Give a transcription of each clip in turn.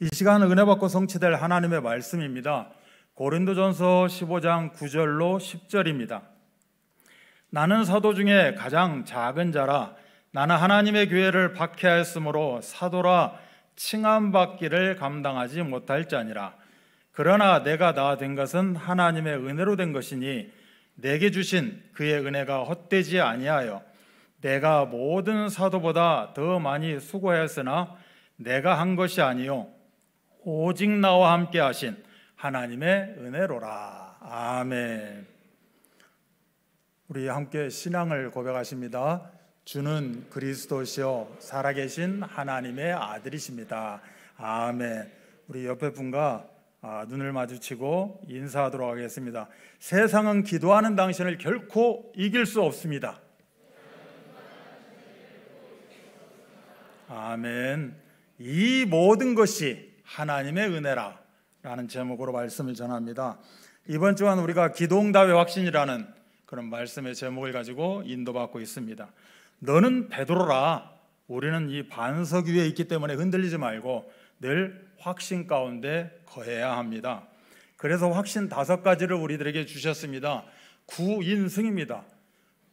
이 시간 은혜 받고 성취될 하나님의 말씀입니다. 고린도전서 15장 9절로 10절입니다. 나는 사도 중에 가장 작은 자라 나는 하나님의 교회를 박해하였으므로 사도라 칭함 받기를 감당하지 못할 자니라. 그러나 내가 나 된 것은 하나님의 은혜로 된 것이니 내게 주신 그의 은혜가 헛되지 아니하여 내가 모든 사도보다 더 많이 수고하였으나 내가 한 것이 아니요 오직 나와 함께 하신 하나님의 은혜로라. 아멘. 우리 함께 신앙을 고백하십니다. 주는 그리스도시요 살아계신 하나님의 아들이십니다. 아멘. 우리 옆에 분과 아, 눈을 마주치고 인사하도록 하겠습니다. 세상은 기도하는 당신을 결코 이길 수 없습니다. 아멘. 이 모든 것이 하나님의 은혜라 라는 제목으로 말씀을 전합니다. 이번 주간 우리가 기동다의 확신이라는 그런 말씀의 제목을 가지고 인도받고 있습니다. 너는 베드로라 우리는 이 반석 위에 있기 때문에 흔들리지 말고 늘 확신 가운데 거해야 합니다. 그래서 확신 다섯 가지를 우리들에게 주셨습니다. 구인승입니다.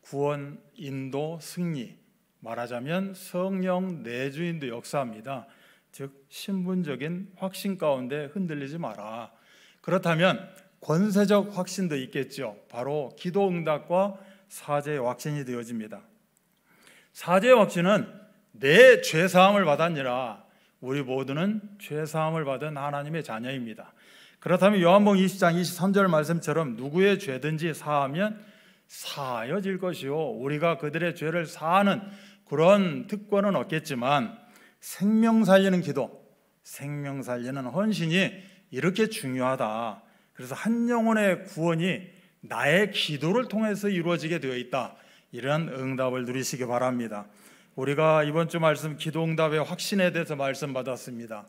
구원, 인도, 승리. 말하자면 성령 내주인도 역사합니다. 즉 신분적인 확신 가운데 흔들리지 마라. 그렇다면 권세적 확신도 있겠죠. 바로 기도 응답과 사제의 확신이 되어집니다. 사제의 확신은 내죄 사함을 받았니라. 우리 모두는 죄 사함을 받은 하나님의 자녀입니다. 그렇다면 요한복음 20장 23절 말씀처럼 누구의 죄든지 사하면 사하여질 것이요 우리가 그들의 죄를 사하는 그런 특권은 없겠지만 생명 살리는 기도, 생명 살리는 헌신이 이렇게 중요하다. 그래서 한 영혼의 구원이 나의 기도를 통해서 이루어지게 되어 있다. 이런 응답을 누리시기 바랍니다. 우리가 이번 주 말씀 기도응답의 확신에 대해서 말씀받았습니다.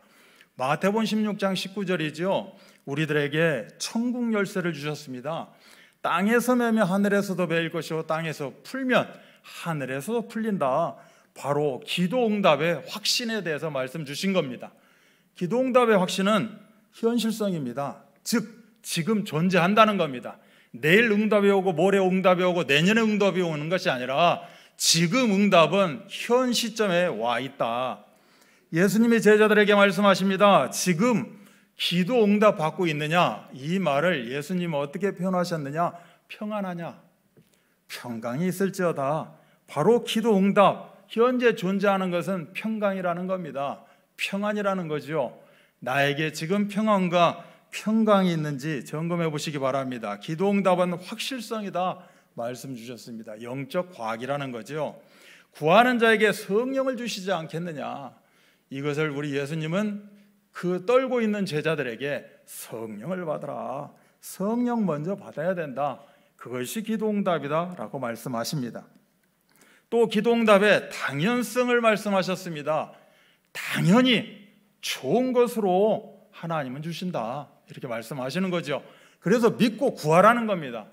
마태복음 16장 19절이지요. 우리들에게 천국 열쇠를 주셨습니다. 땅에서 매면 하늘에서도 매일 것이요 땅에서 풀면 하늘에서도 풀린다. 바로 기도 응답의 확신에 대해서 말씀 주신 겁니다. 기도 응답의 확신은 현실성입니다. 즉, 지금 존재한다는 겁니다. 내일 응답이 오고 모레 응답이 오고 내년에 응답이 오는 것이 아니라 지금 응답은 현 시점에 와 있다. 예수님이 제자들에게 말씀하십니다. 지금 기도 응답 받고 있느냐? 이 말을 예수님은 어떻게 표현하셨느냐? 평안하냐? 평강이 있을지어다. 바로 기도 응답, 현재 존재하는 것은 평강이라는 겁니다. 평안이라는 거지 나에게 지금 평안과 평강이 있는지 점검해 보시기 바랍니다. 기도 응답은 확실성이다 말씀 주셨습니다. 영적 과학이라는 거지 구하는 자에게 성령을 주시지 않겠느냐. 이것을 우리 예수님은 그 떨고 있는 제자들에게 성령을 받아라. 성령 먼저 받아야 된다. 그것이 기도 응답이다라고 말씀하십니다. 또기동답의 당연성을 말씀하셨습니다. 당연히 좋은 것으로 하나님은 주신다. 이렇게 말씀하시는 거죠. 그래서 믿고 구하라는 겁니다.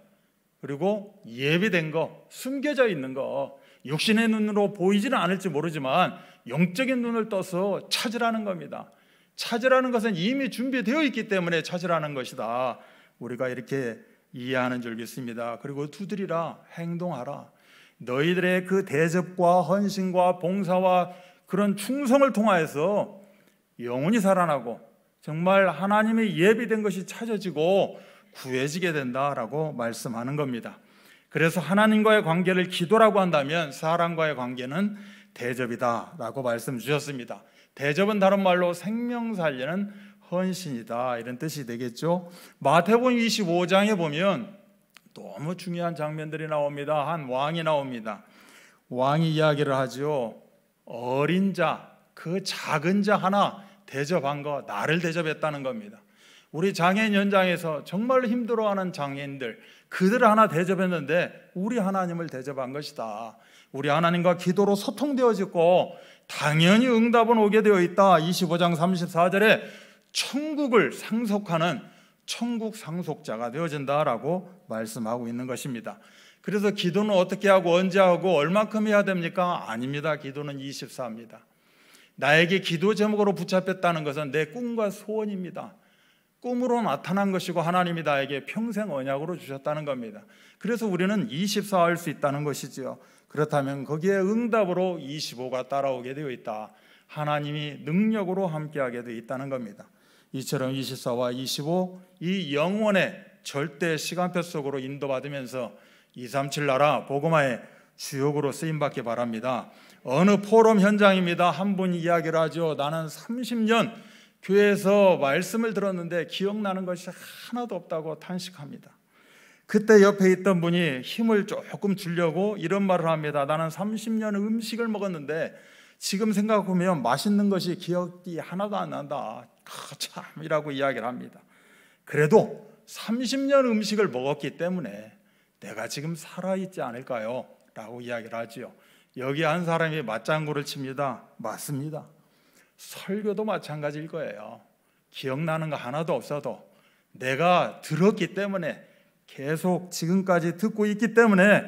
그리고 예비된 거, 숨겨져 있는 거, 육신의 눈으로 보이지는 않을지 모르지만 영적인 눈을 떠서 찾으라는 겁니다. 찾으라는 것은 이미 준비되어 있기 때문에 찾으라는 것이다. 우리가 이렇게 이해하는 줄 믿습니다. 그리고 두드리라, 행동하라. 너희들의 그 대접과 헌신과 봉사와 그런 충성을 통하여서 영혼이 살아나고 정말 하나님의 예비된 것이 찾아지고 구해지게 된다라고 말씀하는 겁니다. 그래서 하나님과의 관계를 기도라고 한다면 사람과의 관계는 대접이다라고 말씀 주셨습니다. 대접은 다른 말로 생명 살리는 헌신이다 이런 뜻이 되겠죠. 마태복음 25장에 보면 너무 중요한 장면들이 나옵니다. 한 왕이 나옵니다. 왕이 이야기를 하지 어린 자, 그 작은 자 하나 대접한 거 나를 대접했다는 겁니다. 우리 장애인 현장에서 정말 힘들어하는 장애인들 그들 하나 대접했는데 우리 하나님을 대접한 것이다. 우리 하나님과 기도로 소통되어지고 당연히 응답은 오게 되어 있다. 25장 34절에 천국을 상속하는 천국 상속자가 되어진다라고 말씀하고 있는 것입니다. 그래서 기도는 어떻게 하고 언제 하고 얼마큼 해야 됩니까? 아닙니다. 기도는 24입니다. 나에게 기도 제목으로 붙잡혔다는 것은 내 꿈과 소원입니다. 꿈으로 나타난 것이고 하나님이 나에게 평생 언약으로 주셨다는 겁니다. 그래서 우리는 24할수 있다는 것이지요. 그렇다면 거기에 응답으로 25가 따라오게 되어 있다. 하나님이 능력으로 함께하게 되어 있다는 겁니다. 이처럼 24와 25이 영원의 절대 시간표 속으로 인도받으면서 237 나라 보고마의 주역으로 쓰임받기 바랍니다. 어느 포럼 현장입니다. 한분 이야기를 하죠. 나는 30년 교회에서 말씀을 들었는데 기억나는 것이 하나도 없다고 탄식합니다. 그때 옆에 있던 분이 힘을 조금 주려고 이런 말을 합니다. 나는 30년 음식을 먹었는데 지금 생각해보면 맛있는 것이 기억이 하나도 안 난다. 아, 참이라고 이야기를 합니다. 그래도 30년 음식을 먹었기 때문에 내가 지금 살아있지 않을까요? 라고 이야기를 하지요. 여기 한 사람이 맞장구를 칩니다. 맞습니다. 설교도 마찬가지일 거예요. 기억나는 거 하나도 없어도 내가 들었기 때문에 계속 지금까지 듣고 있기 때문에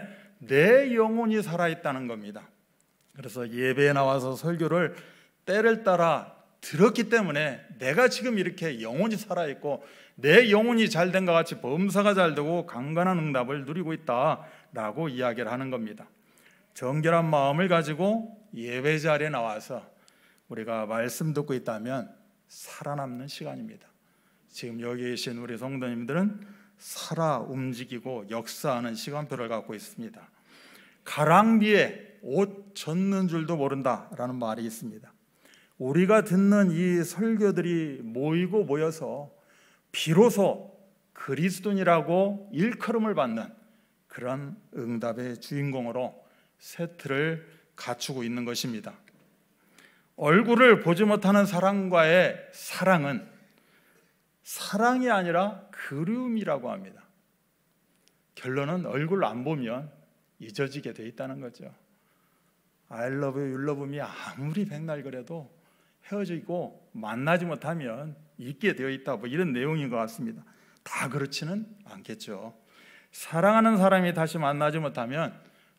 내 영혼이 살아있다는 겁니다. 그래서 예배에 나와서 설교를 때를 따라 들었기 때문에 내가 지금 이렇게 영혼이 살아있고 내 영혼이 잘된 것 같이 범사가 잘 되고 강간한 응답을 누리고 있다라고 이야기를 하는 겁니다. 정결한 마음을 가지고 예배 자리에 나와서 우리가 말씀 듣고 있다면 살아남는 시간입니다. 지금 여기 계신 우리 성도님들은 살아 움직이고 역사하는 시간표를 갖고 있습니다. 가랑비에 옷 젖는 줄도 모른다라는 말이 있습니다. 우리가 듣는 이 설교들이 모이고 모여서 비로소 그리스도인이라고 일컬음을 받는 그런 응답의 주인공으로 세트를 갖추고 있는 것입니다. 얼굴을 보지 못하는 사랑과의 사랑은 사랑이 아니라 그리움이라고 합니다. 결론은 얼굴 안 보면 잊어지게 돼 있다는 거죠. 알러브 율러브미 아무리 백날 그래도 헤어지고 만나지 못하면 잊게 되어 있다 뭐 이런 내용인 것 같습니다. 다 그렇지는 않겠죠. 사랑하는 사람이 다시 만나지 못하면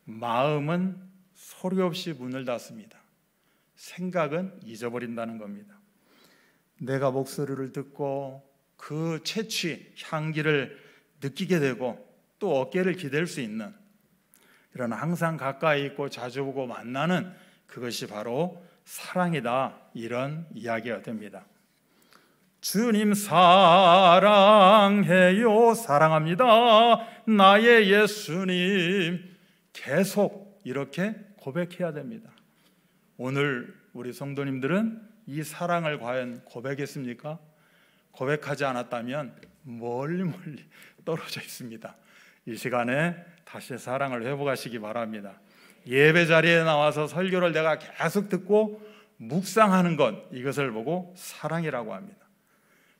마음은 소리 없이 문을 닫습니다. 생각은 잊어버린다는 겁니다. 내가 목소리를 듣고 그 채취 향기를 느끼게 되고 또 어깨를 기댈 수 있는 그러나 항상 가까이 있고 자주 보고 만나는 그것이 바로 사랑이다. 이런 이야기가 됩니다. 주님 사랑해요. 사랑합니다. 나의 예수님. 계속 이렇게 고백해야 됩니다. 오늘 우리 성도님들은 이 사랑을 과연 고백했습니까? 고백하지 않았다면 멀리 멀리 떨어져 있습니다. 이 시간에 다시 사랑을 회복하시기 바랍니다. 예배 자리에 나와서 설교를 내가 계속 듣고 묵상하는 것 이것을 보고 사랑이라고 합니다.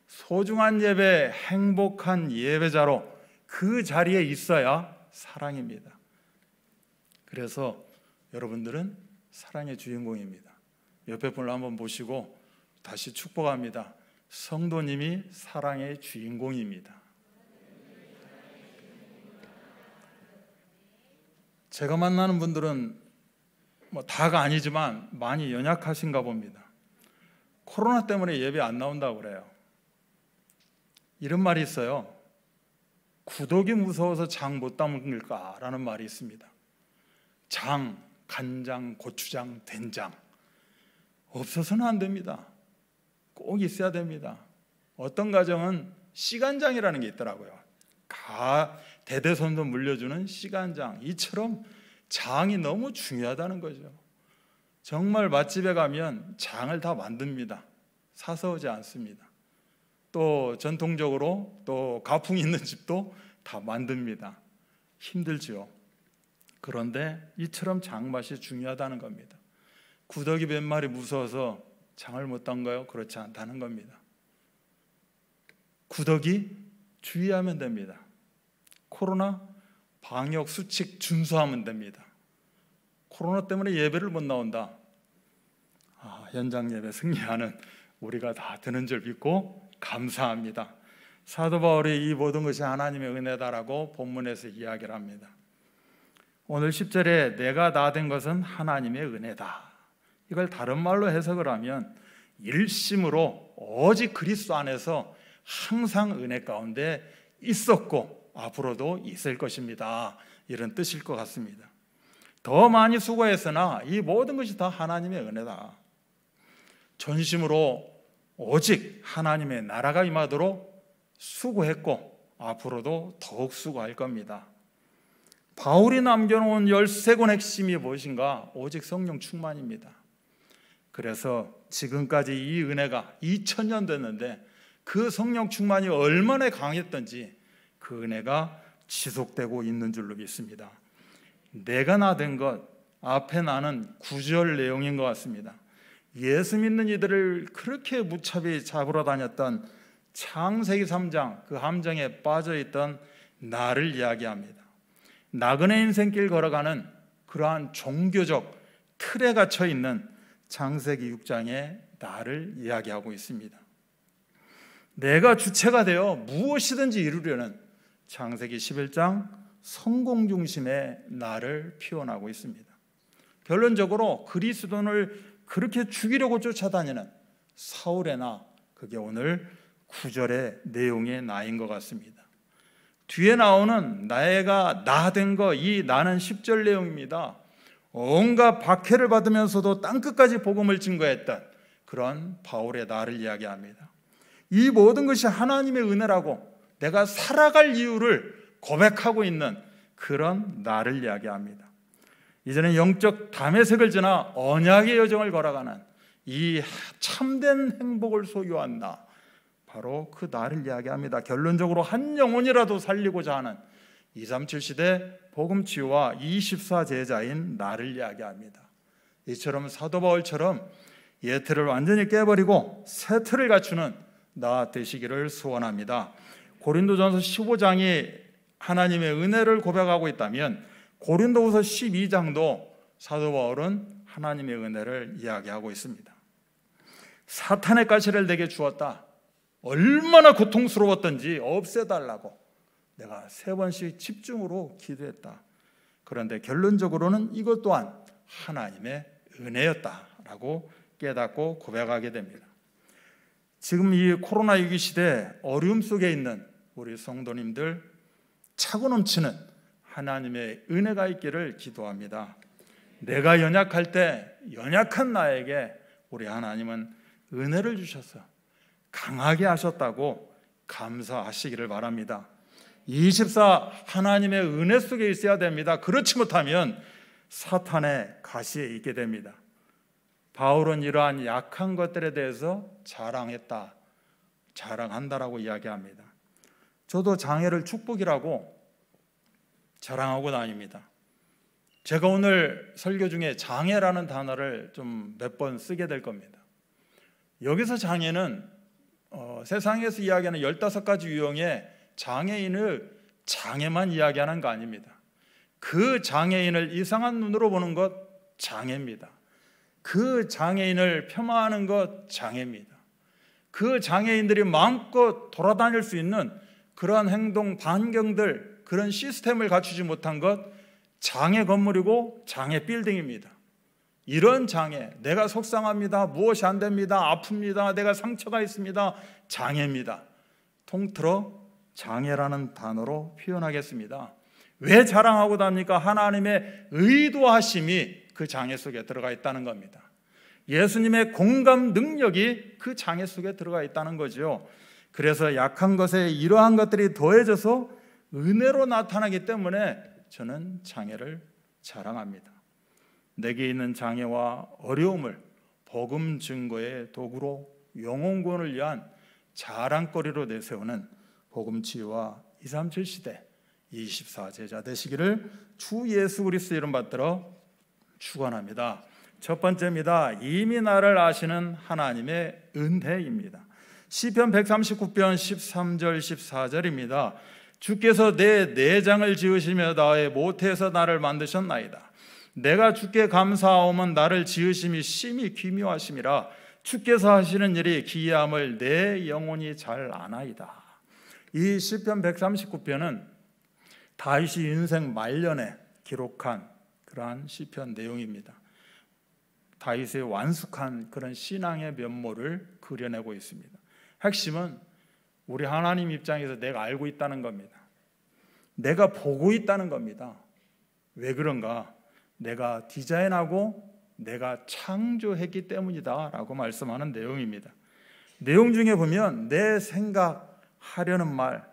소중한 예배, 행복한 예배자로 그 자리에 있어야 사랑입니다. 그래서 여러분들은 사랑의 주인공입니다. 옆에 분을 한번 보시고 다시 축복합니다. 성도님이 사랑의 주인공입니다. 제가 만나는 분들은 뭐 다가 아니지만 많이 연약하신가 봅니다. 코로나 때문에 예배 안 나온다고 그래요. 이런 말이 있어요. 구독이 무서워서 장 못 담길까라는 말이 있습니다. 장, 간장, 고추장, 된장 없어서는 안 됩니다. 꼭 있어야 됩니다. 어떤 가정은 시간장이라는 게 있더라고요. 가 대대손도 물려주는 시간장 이처럼 장이 너무 중요하다는 거죠. 정말 맛집에 가면 장을 다 만듭니다. 사서 오지 않습니다. 또 전통적으로 또 가풍이 있는 집도 다 만듭니다. 힘들지요. 그런데 이처럼 장맛이 중요하다는 겁니다. 구더기 몇 마리 무서워서 장을 못 담가요? 그렇지 않다는 겁니다. 구더기 주의하면 됩니다. 코로나 방역 수칙 준수하면 됩니다. 코로나 때문에 예배를 못 나온다. 아, 연장 예배 승리하는 우리가 다 드는 줄 믿고 감사합니다. 사도 바울이 이 모든 것이 하나님의 은혜다라고 본문에서 이야기를 합니다. 오늘 10절에 내가 나 된 것은 하나님의 은혜다. 이걸 다른 말로 해석을 하면 일심으로 오직 그리스도 안에서 항상 은혜 가운데 있었고 앞으로도 있을 것입니다. 이런 뜻일 것 같습니다. 더 많이 수고했으나 이 모든 것이 다 하나님의 은혜다. 전심으로 오직 하나님의 나라가 임하도록 수고했고 앞으로도 더욱 수고할 겁니다. 바울이 남겨놓은 13권 핵심이 무엇인가? 오직 성령 충만입니다. 그래서 지금까지 이 은혜가 2000년 됐는데 그 성령 충만이 얼마나 강했던지 그 은혜가 지속되고 있는 줄로 믿습니다. 내가 나 된 것 앞에 나는 구절 내용인 것 같습니다. 예수 믿는 이들을 그렇게 무차비 잡으러 다녔던 창세기 3장 그 함정에 빠져 있던 나를 이야기합니다. 나그네 인생길 걸어가는 그러한 종교적 틀에 갇혀 있는 창세기 6장의 나를 이야기하고 있습니다. 내가 주체가 되어 무엇이든지 이루려는 창세기 11장 성공 중심의 나를 표현하고 있습니다. 결론적으로 그리스도를 그렇게 죽이려고 쫓아다니는 사울의 나 그게 오늘 9절의 내용의 나인 것 같습니다. 뒤에 나오는 나가 나 된 거 이 나는 10절 내용입니다. 온갖 박해를 받으면서도 땅끝까지 복음을 증거했던 그런 바울의 나를 이야기합니다. 이 모든 것이 하나님의 은혜라고 내가 살아갈 이유를 고백하고 있는 그런 나를 이야기합니다. 이제는 영적 담의색을 지나 언약의 여정을 걸어가는 이 참된 행복을 소유한 나. 바로 그 나를 이야기합니다. 결론적으로 한 영혼이라도 살리고자 하는 237 시대 복음치유와 24 제자인 나를 이야기합니다. 이처럼 사도 바울처럼 예틀을 완전히 깨버리고 새 틀을 갖추는 나 되시기를 소원합니다. 고린도전서 15장이 하나님의 은혜를 고백하고 있다면 고린도후서 12장도 사도 바울은 하나님의 은혜를 이야기하고 있습니다. 사탄의 가시를 내게 주었다. 얼마나 고통스러웠던지 없애달라고 내가 세 번씩 집중으로 기도했다. 그런데 결론적으로는 이것 또한 하나님의 은혜였다라고 깨닫고 고백하게 됩니다. 지금 이 코로나 위기 시대 어려움 속에 있는 우리 성도님들 차고 넘치는 하나님의 은혜가 있기를 기도합니다. 내가 연약할 때 연약한 나에게 우리 하나님은 은혜를 주셔서 강하게 하셨다고 감사하시기를 바랍니다. 24 하나님의 은혜 속에 있어야 됩니다. 그렇지 못하면 사탄의 가시에 있게 됩니다. 바울은 이러한 약한 것들에 대해서 자랑했다. 자랑한다라고 이야기합니다. 저도 장애를 축복이라고 자랑하고 다닙니다. 제가 오늘 설교 중에 장애라는 단어를 좀 몇 번 쓰게 될 겁니다. 여기서 장애는 어, 세상에서 이야기하는 15가지 유형의 장애인을 장애만 이야기하는 거 아닙니다. 그 장애인을 이상한 눈으로 보는 것 장애입니다. 그 장애인을 폄하하는 것 장애입니다. 그 장애인들이 마음껏 돌아다닐 수 있는 그러한 행동 반경들 그런 시스템을 갖추지 못한 것 장애 건물이고 장애 빌딩입니다. 이런 장애, 내가 속상합니다. 무엇이 안 됩니다. 아픕니다. 내가 상처가 있습니다. 장애입니다. 통틀어 장애라는 단어로 표현하겠습니다. 왜 자랑하고 답니까? 하나님의 의도하심이 그 장애 속에 들어가 있다는 겁니다. 예수님의 공감 능력이 그 장애 속에 들어가 있다는 거지 그래서 약한 것에 이러한 것들이 더해져서 은혜로 나타나기 때문에 저는 장애를 자랑합니다. 내게 있는 장애와 어려움을 복음 증거의 도구로 영혼권을 위한 자랑거리로 내세우는 복음 치유와 237 시대 24제자 되시기를 주 예수 그리스 이름 받들어 축원합니다. 첫 번째입니다. 이미 나를 아시는 하나님의 은혜입니다. 시편 139편 13절 14절입니다. 주께서 내 내장을 지으시며 나의 모태에서 나를 만드셨나이다. 내가 주께 감사하오면 나를 지으심이 심히 기묘하심이라 주께서 하시는 일이 기이함을 내 영혼이 잘 아나이다. 이 시편 139편은 다윗이 인생 말년에 기록한 그러한 시편 내용입니다. 다윗의 완숙한 그런 신앙의 면모를 그려내고 있습니다. 핵심은 우리 하나님 입장에서 내가 알고 있다는 겁니다. 내가 보고 있다는 겁니다. 왜 그런가? 내가 디자인하고 내가 창조했기 때문이다라고 말씀하는 내용입니다. 내용 중에 보면 내 생각 하려는 말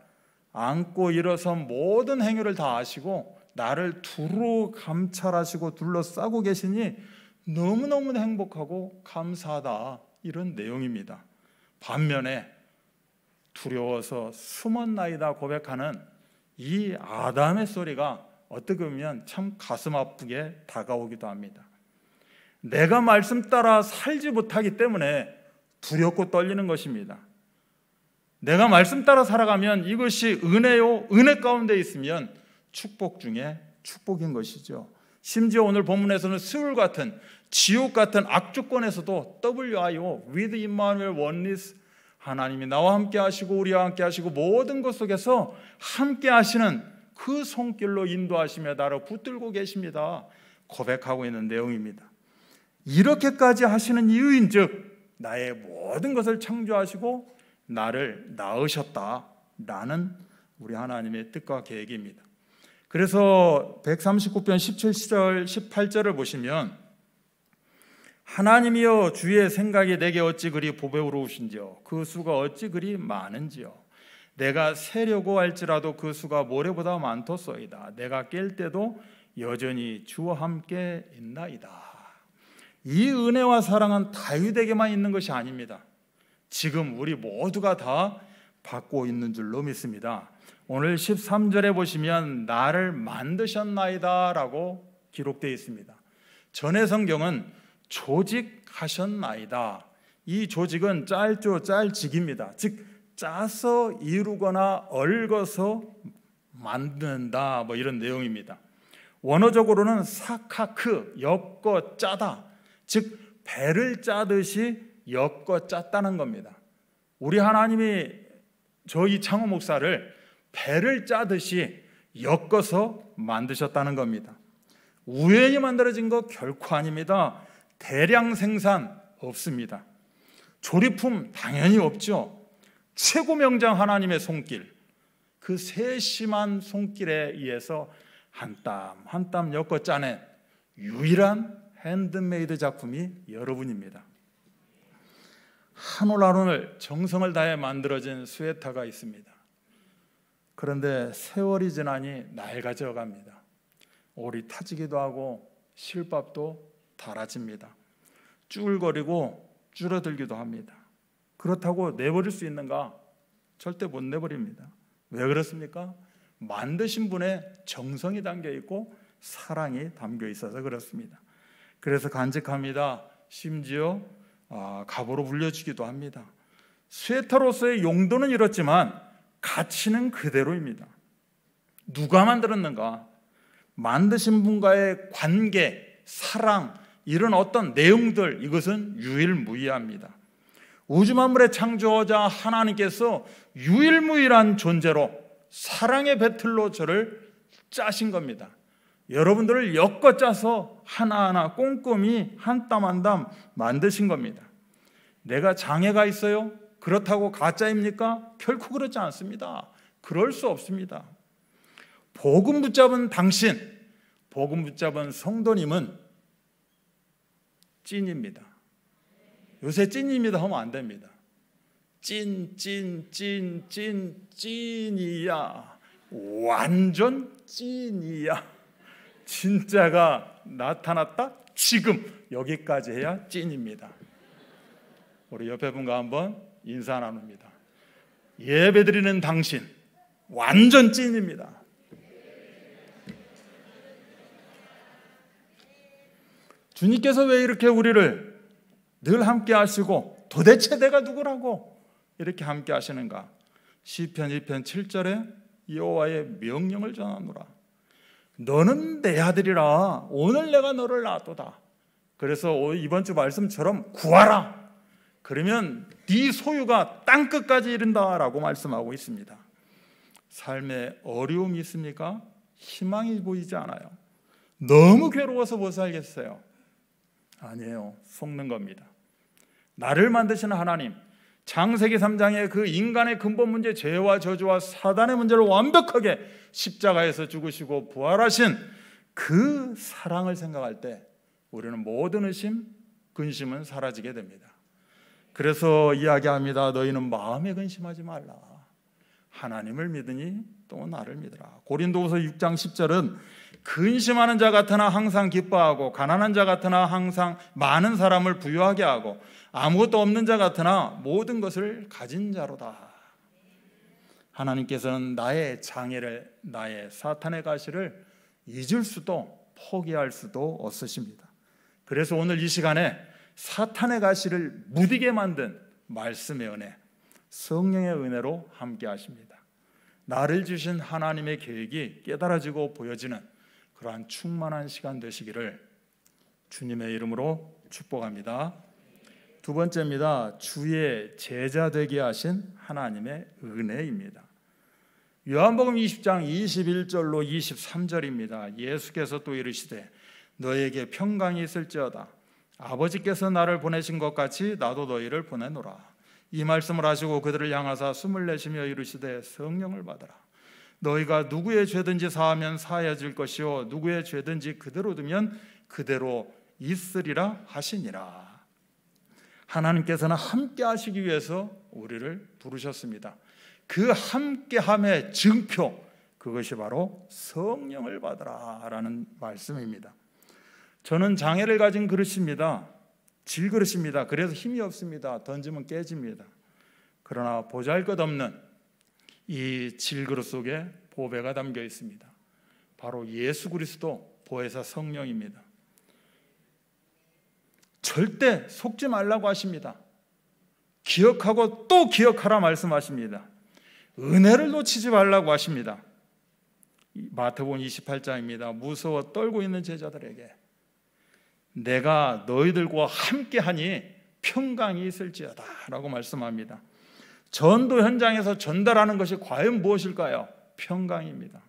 안고 일어서 모든 행위를 다 아시고 나를 두루 감찰하시고 둘러싸고 계시니 너무너무 행복하고 감사하다 이런 내용입니다. 반면에 두려워서 숨었나이다 고백하는 이 아담의 소리가 어떻게 보면 참 가슴 아프게 다가오기도 합니다. 내가 말씀 따라 살지 못하기 때문에 두렵고 떨리는 것입니다. 내가 말씀 따라 살아가면 이것이 은혜요, 은혜 가운데 있으면 축복 중에 축복인 것이죠. 심지어 오늘 본문에서는 스울 같은 지옥 같은 악주권에서도 WIO with Emmanuel oneness 하나님이 나와 함께 하시고 우리와 함께 하시고 모든 것 속에서 함께 하시는 그 손길로 인도하심에 나를 붙들고 계십니다. 고백하고 있는 내용입니다. 이렇게까지 하시는 이유인즉 나의 모든 것을 창조하시고 나를 낳으셨다라는 우리 하나님의 뜻과 계획입니다. 그래서 139편 17절 18절을 보시면 하나님이여 주의 생각이 내게 어찌 그리 보배로우신지요 우그 수가 어찌 그리 많은지요 내가 세려고 할지라도 그 수가 모래보다 많토소이다 내가 깰 때도 여전히 주와 함께 있나이다 이 은혜와 사랑은 다윗에게만 있는 것이 아닙니다 지금 우리 모두가 다 받고 있는 줄로 믿습니다 오늘 13절에 보시면 나를 만드셨나이다 라고 기록되어 있습니다 전의 성경은 조직하셨나이다. 이 조직은 짤조 짤직입니다. 즉 짜서 이루거나 얼거서 만든다 뭐 이런 내용입니다. 원어적으로는 사카크 엮어 짜다 즉 배를 짜듯이 엮어 짰다는 겁니다. 우리 하나님이 저희 창호 목사를 배를 짜듯이 엮어서 만드셨다는 겁니다. 우연히 만들어진 거 결코 아닙니다. 대량 생산 없습니다. 조리품 당연히 없죠. 최고 명장 하나님의 손길, 그 세심한 손길에 의해서 한 땀 한 땀 엮어 짜낸 유일한 핸드메이드 작품이 여러분입니다. 한올 한 올 정성을 다해 만들어진 스웨터가 있습니다. 그런데 세월이 지나니 낡아져 갑니다. 올이 타지기도 하고 실밥도 달아집니다. 쭈글거리고 줄어들기도 합니다. 그렇다고 내버릴 수 있는가? 절대 못 내버립니다. 왜 그렇습니까? 만드신 분의 정성이 담겨 있고 사랑이 담겨 있어서 그렇습니다. 그래서 간직합니다. 심지어 아, 갑으로 불려지기도 합니다. 스터로서의 용도는 이렇지만 가치는 그대로입니다. 누가 만들었는가? 만드신 분과의 관계, 사랑, 이런 어떤 내용들 이것은 유일무이합니다. 우주 만물의 창조자 하나님께서 유일무이한 존재로 사랑의 배틀로 저를 짜신 겁니다. 여러분들을 엮어 짜서 하나하나 꼼꼼히 한 땀 한 땀 만드신 겁니다. 내가 장애가 있어요? 그렇다고 가짜입니까? 결코 그렇지 않습니다. 그럴 수 없습니다. 복음 붙잡은 당신, 복음 붙잡은 성도님은 찐입니다. 요새 찐입니다 하면 안 됩니다. 찐, 찐, 찐, 찐, 찐이야. 완전 찐이야. 진짜가 나타났다? 지금 여기까지 해야 찐입니다. 우리 옆에 분과 한번 인사 나눕니다. 예배 드리는 당신, 완전 찐입니다. 주님께서 왜 이렇게 우리를 늘 함께 하시고 도대체 내가 누구라고 이렇게 함께 하시는가? 시편 1편 7절에 여호와의 명령을 전하노라. 너는 내 아들이라 오늘 내가 너를 낳도다. 그래서 이번 주 말씀처럼 구하라. 그러면 네 소유가 땅 끝까지 이른다라고 말씀하고 있습니다. 삶에 어려움이 있습니까? 희망이 보이지 않아요. 너무 괴로워서 못 살겠어요. 아니에요. 속는 겁니다. 나를 만드시는 하나님, 장세기 3장의 그 인간의 근본 문제, 죄와 저주와 사단의 문제를 완벽하게 십자가에서 죽으시고 부활하신 그 사랑을 생각할 때 우리는 모든 의심, 근심은 사라지게 됩니다. 그래서 이야기합니다. 너희는 마음에 근심하지 말라. 하나님을 믿으니 또 나를 믿으라. 고린도후서 6장 10절은 근심하는 자 같으나 항상 기뻐하고 가난한 자 같으나 항상 많은 사람을 부유하게 하고 아무것도 없는 자 같으나 모든 것을 가진 자로다. 하나님께서는 나의 장애를 나의 사탄의 가시를 잊을 수도 포기할 수도 없으십니다. 그래서 오늘 이 시간에 사탄의 가시를 무디게 만든 말씀의 은혜, 성령의 은혜로 함께 하십니다. 나를 주신 하나님의 계획이 깨달아지고 보여지는 그러한 충만한 시간 되시기를 주님의 이름으로 축복합니다. 두 번째입니다. 주의 제자 되게 하신 하나님의 은혜입니다. 요한복음 20장 21절로 23절입니다. 예수께서 또 이르시되 너에게 평강이 있을지어다 아버지께서 나를 보내신 것 같이 나도 너희를 보내노라. 이 말씀을 하시고 그들을 향하사 숨을 내쉬며 이르시되 성령을 받으라. 너희가 누구의 죄든지 사하면 사하여질 것이요 누구의 죄든지 그대로 두면 그대로 있으리라 하시니라. 하나님께서는 함께 하시기 위해서 우리를 부르셨습니다. 그 함께함의 증표 그것이 바로 성령을 받으라라는 말씀입니다. 저는 장애를 가진 그릇입니다. 질그릇입니다. 그래서 힘이 없습니다. 던지면 깨집니다. 그러나 보잘것없는 이 질그릇 속에 보배가 담겨 있습니다. 바로 예수 그리스도 보혜사 성령입니다. 절대 속지 말라고 하십니다. 기억하고 또 기억하라 말씀하십니다. 은혜를 놓치지 말라고 하십니다. 마태복음 28장입니다. 무서워 떨고 있는 제자들에게 내가 너희들과 함께 하니 평강이 있을지어다라고 말씀합니다. 전도 현장에서 전달하는 것이 과연 무엇일까요? 평강입니다.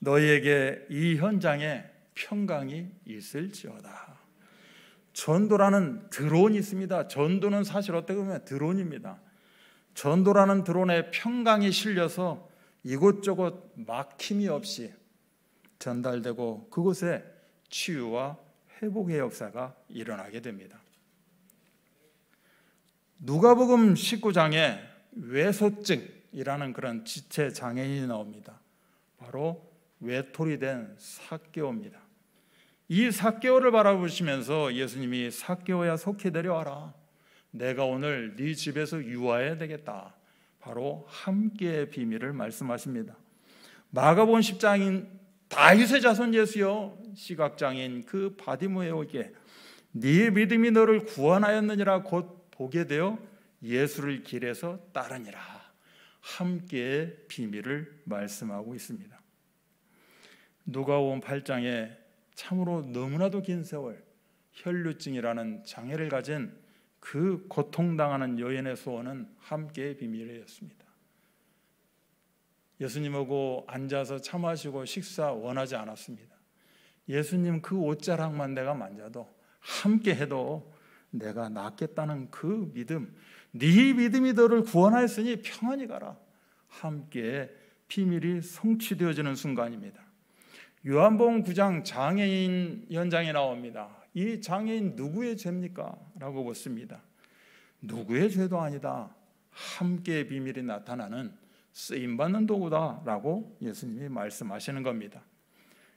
너희에게 이 현장에 평강이 있을지어다. 전도라는 드론이 있습니다. 전도는 사실 어떻게 보면 드론입니다. 전도라는 드론에 평강이 실려서 이곳저곳 막힘이 없이 전달되고 그곳에 치유와 회복의 역사가 일어나게 됩니다. 누가복음 19장에 외소증이라는 그런 지체 장애인이 나옵니다. 바로 외톨이 된 사개오입니다. 이 사개오를 바라보시면서 예수님이 사개오야 속히 내려와라. 내가 오늘 네 집에서 유아해야 되겠다. 바로 함께의 비밀을 말씀하십니다. 마가본 10장인 다윗의 자손 예수여 시각장애인 그 바디무에게 네 믿음이 너를 구원하였느니라 곧 보게 되어 예수를 길에서 따르니라 함께 비밀을 말씀하고 있습니다. 누가복 8장에 참으로 너무나도 긴 세월 혈류증이라는 장애를 가진 그 고통당하는 여인의 소원은 함께의 비밀이었습니다. 예수님하고 앉아서 차 마시고 식사 원하지 않았습니다. 예수님 그 옷자락만 내가 만져도 함께 해도 내가 낫겠다는 그 믿음, 네 믿음이 너를 구원하였으니 평안히 가라. 함께 비밀이 성취되어지는 순간입니다. 요한복음 장 장애인 현장에 나옵니다. 이 장애인 누구의 죄입니까? 라고 묻습니다. 누구의 죄도 아니다. 함께 비밀이 나타나는 쓰임받는 도구다라고 예수님이 말씀하시는 겁니다.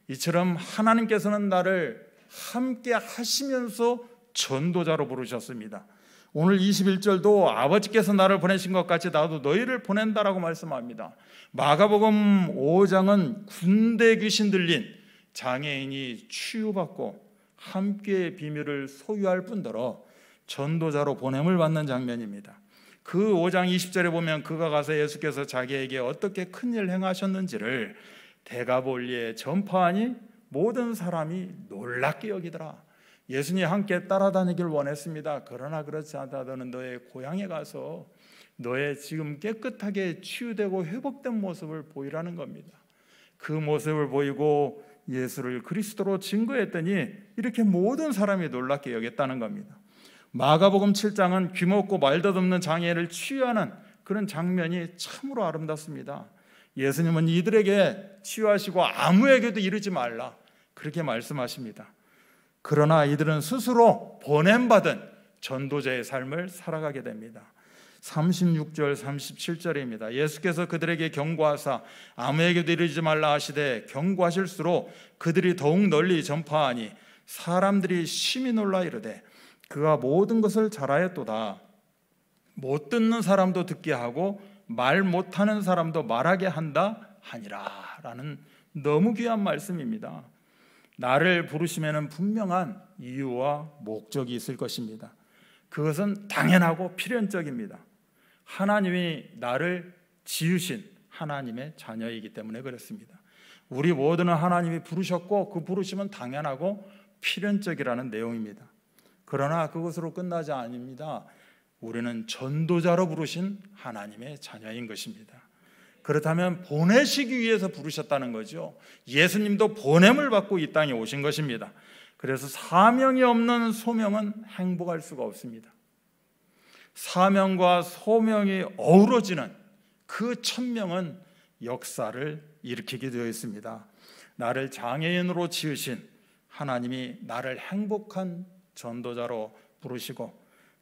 이처럼 하나님께서는 나를 함께 하시면서 전도자로 부르셨습니다. 오늘 21절도 아버지께서 나를 보내신 것 같이 나도 너희를 보낸다라고 말씀합니다. 마가복음 5장은 군대 귀신 들린 장애인이 치유받고 함께 비밀을 소유할 뿐더러 전도자로 보냄을 받는 장면입니다. 그 5장 20절에 보면 그가 가서 예수께서 자기에게 어떻게 큰일 행하셨는지를 대가볼리에 전파하니 모든 사람이 놀랍게 여기더라. 예수님 함께 따라다니길 원했습니다. 그러나 그렇지 않다. 너는 너의 고향에 가서 너의 지금 깨끗하게 치유되고 회복된 모습을 보이라는 겁니다. 그 모습을 보이고 예수를 그리스도로 증거했더니 이렇게 모든 사람이 놀랍게 여겼다는 겁니다. 마가복음 7장은 귀먹고 말도없는 장애를 치유하는 그런 장면이 참으로 아름답습니다. 예수님은 이들에게 치유하시고 아무에게도 이르지 말라 그렇게 말씀하십니다. 그러나 이들은 스스로 보냄받은 전도자의 삶을 살아가게 됩니다. 36절 37절입니다. 예수께서 그들에게 경고하사 아무에게도 이르지 말라 하시되 경고하실수록 그들이 더욱 널리 전파하니 사람들이 심히 놀라 이르되 그가 모든 것을 잘하였도다. 못 듣는 사람도 듣게 하고 말 못하는 사람도 말하게 한다 하니라라는 너무 귀한 말씀입니다. 나를 부르심에는 분명한 이유와 목적이 있을 것입니다. 그것은 당연하고 필연적입니다. 하나님이 나를 지으신 하나님의 자녀이기 때문에 그렇습니다. 우리 모두는 하나님이 부르셨고 그 부르심은 당연하고 필연적이라는 내용입니다. 그러나 그것으로 끝나지 아닙니다. 우리는 전도자로 부르신 하나님의 자녀인 것입니다. 그렇다면 보내시기 위해서 부르셨다는 거죠. 예수님도 보냄을 받고 이 땅에 오신 것입니다. 그래서 사명이 없는 소명은 행복할 수가 없습니다. 사명과 소명이 어우러지는 그 천명은 역사를 일으키게 되어 있습니다. 나를 장애인으로 지으신 하나님이 나를 행복한 전도자로 부르시고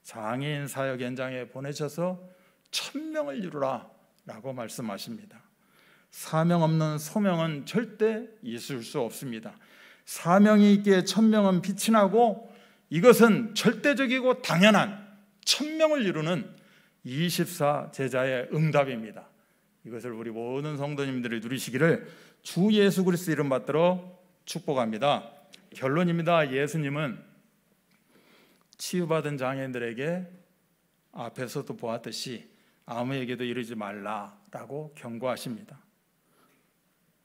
장애인 사역 현장에 보내셔서 천명을 이루라 라고 말씀하십니다. 사명 없는 소명은 절대 있을 수 없습니다. 사명이 있기에 천명은 빛이 나고 이것은 절대적이고 당연한 천명을 이루는 24 제자의 응답입니다. 이것을 우리 모든 성도님들이 누리시기를 주 예수 그리스 이름 받들어 축복합니다. 결론입니다. 예수님은 치유받은 장애인들에게 앞에서도 보았듯이 아무에게도 이르지 말라라고 경고하십니다.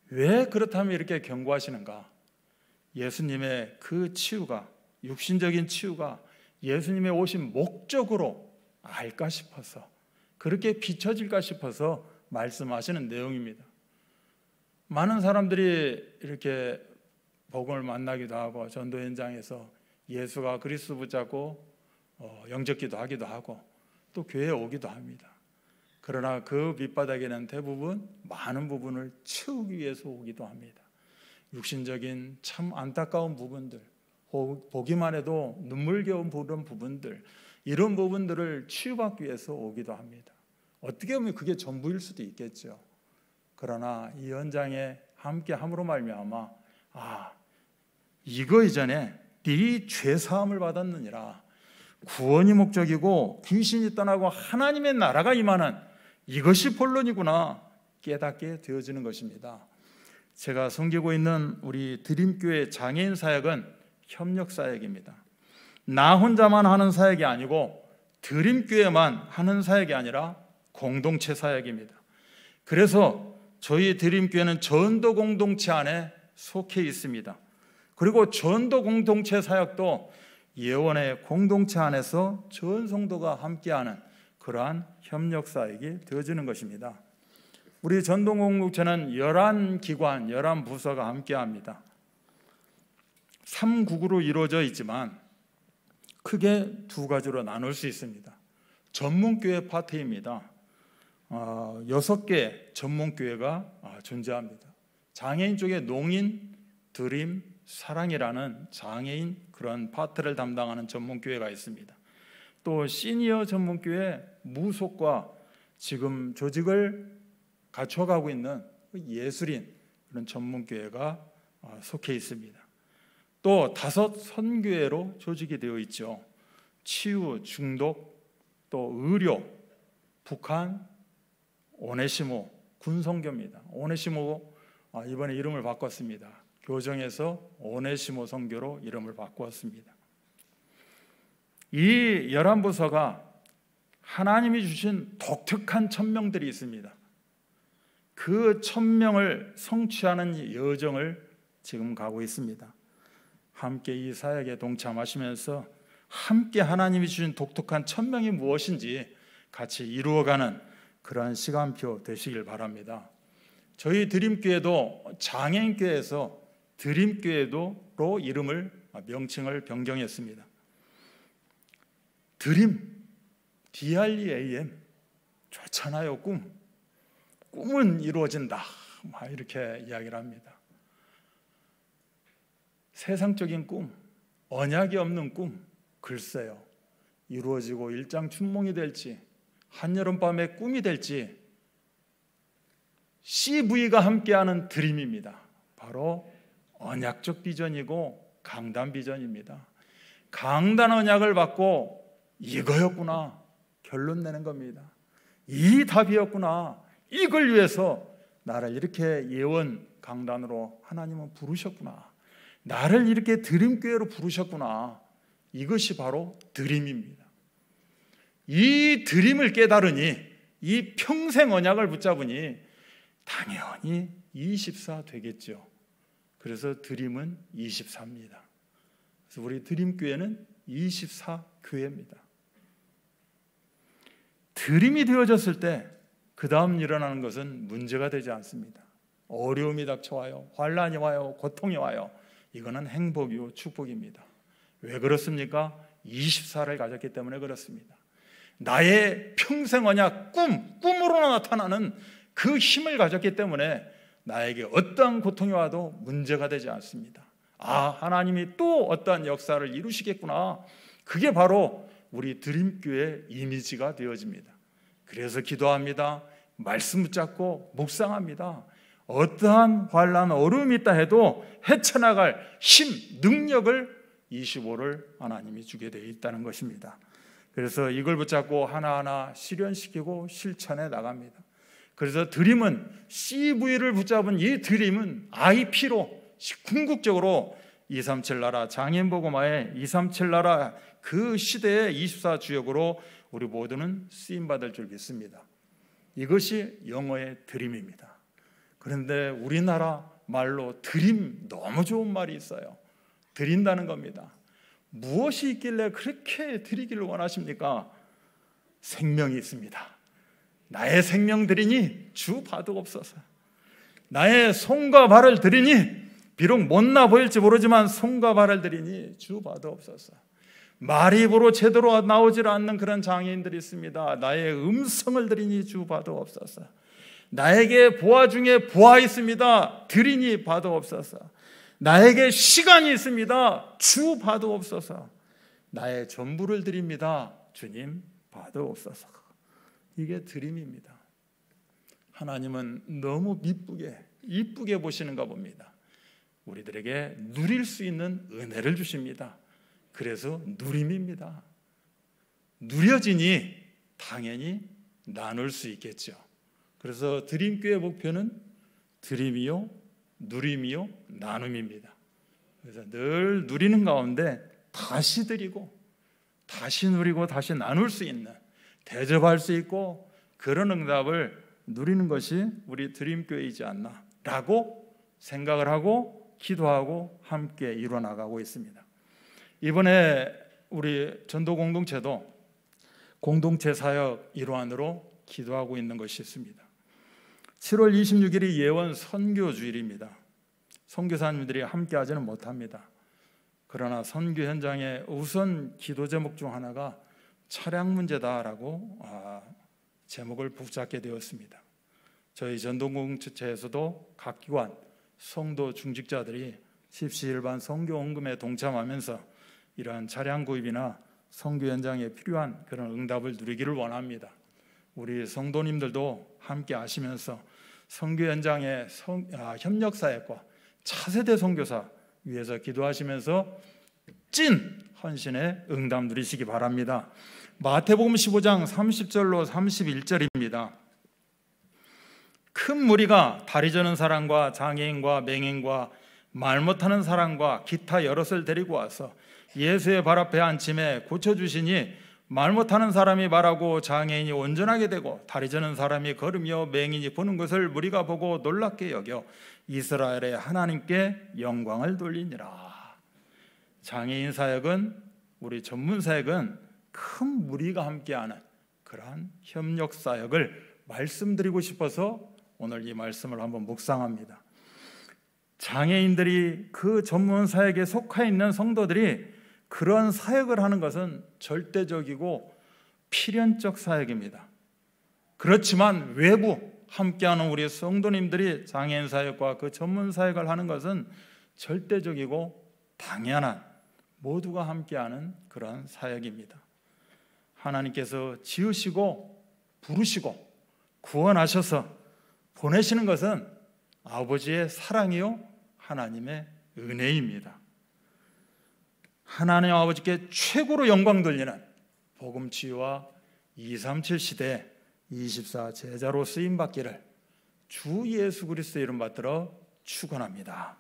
왜 그렇다면 이렇게 경고하시는가? 예수님의 그 치유가 육신적인 치유가 예수님의 오신 목적으로 알까 싶어서 그렇게 비춰질까 싶어서 말씀하시는 내용입니다. 많은 사람들이 이렇게 복음을 만나기도 하고 전도 현장에서 예수가 그리스도 붙잡고 어, 영접기도 하기도 하고 또 교회에 오기도 합니다. 그러나 그 밑바닥에는 대부분 많은 부분을 채우기 위해서 오기도 합니다. 육신적인 참 안타까운 부분들, 보기만 해도 눈물겨운 그런 부분들, 이런 부분들을 치유받기 위해서 오기도 합니다. 어떻게 보면 그게 전부일 수도 있겠죠. 그러나 이 현장에 함께 함으로 말미암아 아 이거 이전에 네죄 사함을 받았느니라 구원이 목적이고 귀신이 떠나고 하나님의 나라가 임하는 이것이 본론이구나 깨닫게 되어지는 것입니다. 제가 섬기고 있는 우리 드림교회 장애인 사역은 협력 사역입니다. 나 혼자만 하는 사역이 아니고 드림교회만 하는 사역이 아니라 공동체 사역입니다. 그래서 저희 드림교회는 전도 공동체 안에 속해 있습니다. 그리고 전도 공동체 사역도 예원의 공동체 안에서 전 성도가 함께하는 그러한 협력사에게 되어지는 것입니다. 우리 전동공국체는 11기관, 11부서가 함께합니다. 3국으로 이루어져 있지만 크게 두 가지로 나눌 수 있습니다. 전문교회 파트입니다. 어, 6개 전문교회가 어, 존재합니다. 장애인 쪽에 농인, 드림, 사랑이라는 장애인 그런 파트를 담당하는 전문교회가 있습니다. 또 시니어 전문교회 무속과 지금 조직을 갖춰가고 있는 그 예술인 그런 전문교회가 어, 속해 있습니다. 또 다섯 선교회로 조직이 되어 있죠. 치유, 중독, 또 의료, 북한, 오네시모, 군성교입니다. 오네시모 어, 이번에 이름을 바꿨습니다. 교정에서 오네시모 성교로 이름을 바꾸었습니다. 이 열한 부서가 하나님이 주신 독특한 천명들이 있습니다. 그 천명을 성취하는 여정을 지금 가고 있습니다. 함께 이 사역에 동참하시면서 함께 하나님이 주신 독특한 천명이 무엇인지 같이 이루어가는 그러한 시간표 되시길 바랍니다. 저희 드림교회도 장애인교회에서 드림교회로 이름을 명칭을 변경했습니다. 드림, DREAM 좋잖아요 꿈 꿈은 이루어진다 막 이렇게 이야기를 합니다 세상적인 꿈, 언약이 없는 꿈 글쎄요 이루어지고 일장춘몽이 될지 한여름밤의 꿈이 될지 CV가 함께하는 드림입니다 바로 언약적 비전이고 강단 비전입니다 강단 언약을 받고 이거였구나. 결론 내는 겁니다. 이 답이었구나. 이걸 위해서 나를 이렇게 예원 강단으로 하나님은 부르셨구나. 나를 이렇게 드림교회로 부르셨구나. 이것이 바로 드림입니다. 이 드림을 깨달으니 이 평생 언약을 붙잡으니 당연히 24 되겠죠. 그래서 드림은 24입니다. 그래서 우리 드림교회는 24 교회입니다. 드림이 되어졌을 때 그 다음 일어나는 것은 문제가 되지 않습니다. 어려움이 닥쳐와요. 환란이 와요. 고통이 와요. 이거는 행복이요 축복입니다. 왜 그렇습니까? 24를 가졌기 때문에 그렇습니다. 나의 평생 언약 꿈, 꿈으로 나타나는 그 힘을 가졌기 때문에 나에게 어떠한 고통이 와도 문제가 되지 않습니다. 아, 하나님이 또 어떠한 역사를 이루시겠구나. 그게 바로 우리 드림교회 이미지가 되어집니다. 그래서 기도합니다. 말씀 붙잡고 묵상합니다. 어떠한 환란 어려움이 있다 해도 헤쳐나갈 힘, 능력을 25를 하나님이 주게 되어 있다는 것입니다. 그래서 이걸 붙잡고 하나하나 실현시키고 실천해 나갑니다. 그래서 드림은 CV를 붙잡은 이 드림은 IP로 궁극적으로 237 나라 장인보고마의 237 나라 그 시대의 24주역으로 우리 모두는 쓰임 받을 줄 믿습니다. 이것이 영어의 드림입니다. 그런데 우리나라 말로 드림 너무 좋은 말이 있어요. 드린다는 겁니다. 무엇이 있길래 그렇게 드리기를 원하십니까? 생명이 있습니다. 나의 생명 드리니 주 받으옵소서. 나의 손과 발을 드리니 비록 못나 보일지 모르지만 손과 발을 드리니 주 받으옵소서. 말이 입으로 제대로 나오질 않는 그런 장애인들이 있습니다. 나의 음성을 들이니 주 받아옵소서. 나에게 보아 중에 보아 있습니다. 들이니 받아옵소서. 나에게 시간이 있습니다. 주 받아옵소서. 나의 전부를 드립니다. 주님 받아옵소서. 이게 드림입니다. 하나님은 너무 미쁘게 이쁘게 보시는가 봅니다. 우리들에게 누릴 수 있는 은혜를 주십니다. 그래서 누림입니다. 누려지니 당연히 나눌 수 있겠죠. 그래서 드림교회 목표는 드림이요, 누림이요, 나눔입니다. 그래서 늘 누리는 가운데 다시 드리고, 다시 누리고, 다시 나눌 수 있는, 대접할 수 있고, 그런 응답을 누리는 것이 우리 드림교회이지 않나라고 생각을 하고, 기도하고, 함께 일어나가고 있습니다. 이번에 우리 전도 공동체도 공동체 사역 일환으로 기도하고 있는 것이 있습니다. 7월 26일이 예원 선교 주일입니다. 선교사님들이 함께 하지는 못합니다. 그러나 선교 현장의 우선 기도 제목 중 하나가 차량 문제다라고 아, 제목을 붙잡게 되었습니다. 저희 전동공체에서도 각 기관 성도 중직자들이 십시일반 성교 헌금에 동참하면서 이러한 차량 구입이나 선교 현장에 필요한 그런 응답을 누리기를 원합니다. 우리 성도님들도 함께 하시면서 선교 현장의 성, 아, 협력 사역과 차세대 선교사 위해서 기도하시면서 찐 헌신의 응답 누리시기 바랍니다. 마태복음 15장 30절로 31절입니다. 큰 무리가 다리 저는 사람과 장애인과 맹인과 말 못하는 사람과 기타 여럿을 데리고 와서 예수의 발 앞에 앉힘에 고쳐주시니 말 못하는 사람이 말하고 장애인이 온전하게 되고 다리 저는 사람이 걸으며 맹인이 보는 것을 무리가 보고 놀랍게 여겨 이스라엘의 하나님께 영광을 돌리니라. 장애인 사역은 우리 전문 사역은 큰 무리가 함께하는 그러한 협력 사역을 말씀드리고 싶어서 오늘 이 말씀을 한번 묵상합니다. 장애인들이 그 전문 사역에 속해 있는 성도들이 그런 사역을 하는 것은 절대적이고 필연적 사역입니다. 그렇지만 외부 함께하는 우리 성도님들이 장애인 사역과 그 전문 사역을 하는 것은 절대적이고 당연한 모두가 함께하는 그러한 사역입니다. 하나님께서 지으시고 부르시고 구원하셔서 보내시는 것은 아버지의 사랑이요 하나님의 은혜입니다. 하나님 아버지께 최고로 영광 돌리는 복음치유와 237 시대 24 제자로 쓰임 받기를 주 예수 그리스도 이름 받들어 축원합니다.